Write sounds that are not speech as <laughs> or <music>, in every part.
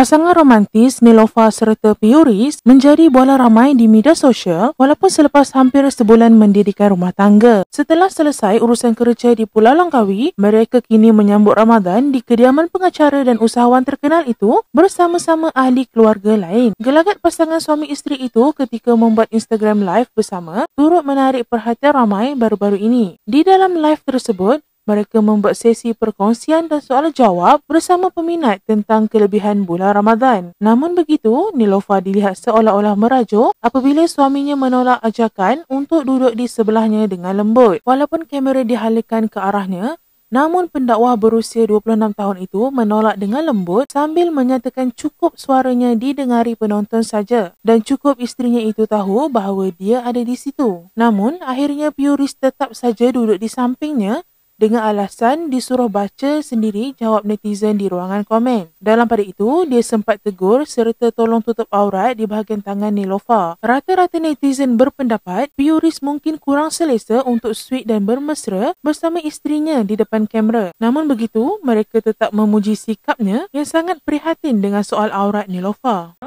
Pasangan romantis Nilofa serta Pioris menjadi bola ramai di media sosial walaupun selepas hampir sebulan mendirikan rumah tangga. Setelah selesai urusan kerja di Pulau Langkawi, mereka kini menyambut Ramadan di kediaman pengacara dan usahawan terkenal itu bersama-sama ahli keluarga lain. Gelagat pasangan suami isteri itu ketika membuat Instagram live bersama turut menarik perhatian ramai baru-baru ini. Di dalam live tersebut, mereka membuat sesi perkongsian dan soal jawab bersama peminat tentang kelebihan bulan Ramadan. Namun begitu, Nilofa dilihat seolah-olah merajuk apabila suaminya menolak ajakan untuk duduk di sebelahnya dengan lembut. Walaupun kamera dihalikan ke arahnya, namun pendakwah berusia 26 tahun itu menolak dengan lembut sambil menyatakan cukup suaranya didengari penonton saja dan cukup istrinya itu tahu bahawa dia ada di situ. Namun akhirnya Puris tetap saja duduk di sampingnya dengan alasan disuruh baca sendiri jawab netizen di ruangan komen. Dalam pada itu, dia sempat tegur serta tolong tutup aurat di bahagian tangan Nilofa. Rata-rata netizen berpendapat, Pioris mungkin kurang selesa untuk sweet dan bermesra bersama isterinya di depan kamera. Namun begitu, mereka tetap memuji sikapnya yang sangat prihatin dengan soal aurat Nilofa.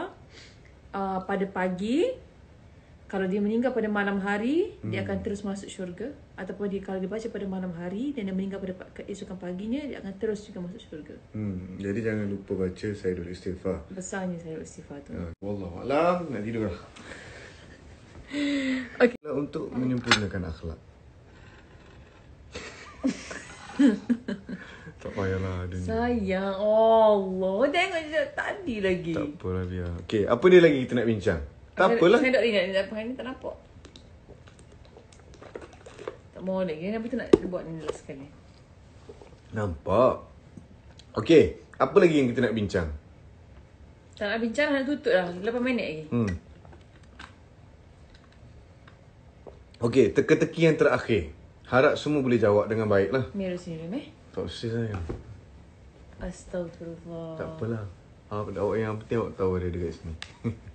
Uh, pada pagi, kalau dia meninggal pada malam hari hmm. dia akan terus masuk syurga ataupun dia kalau dia baca pada malam hari dan dia meninggal pada keesokan paginya dia akan terus juga masuk syurga. Hmm. Jadi jangan lupa baca Sayyidul Istighfar. Besarnya Sayyidul Istighfar tu. Ya. Wallahu alam, nak tidur lah. <laughs> Okey. Untuk menyempurnakan akhlak. <laughs> tak payahlah dia Sayang oh, Allah Tengok je tadi lagi Tak apalah biar Okay apa dia lagi kita nak bincang tak apalah. Saya tak ingat ni apa ni tak nampak. Tak mau lagi. Nabi tu nak buat ni last sekali. Nampak. Okey. Apa lagi yang kita nak bincang? Tak nak bincang dah tutup dah. 8 minit lagi. Hmm. Okey, teka-teki yang terakhir. Harap semua boleh jawab dengan baiklah. Mirror sendiri, eh? Tak usah saya. Astagfirullah. Tak apalah. Ha, ah, awak yang penting awak tahu ada dekat sini. <laughs>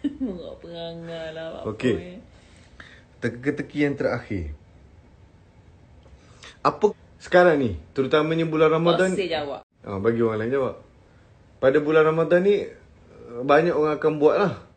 <laughs> Mengok perangai lah apa Okay Teka-teki yang terakhir Apa sekarang ni Terutamanya bulan Ramadan Bosir jawab oh, Bagi orang lain jawab Pada bulan Ramadan ni Banyak orang akan buat lah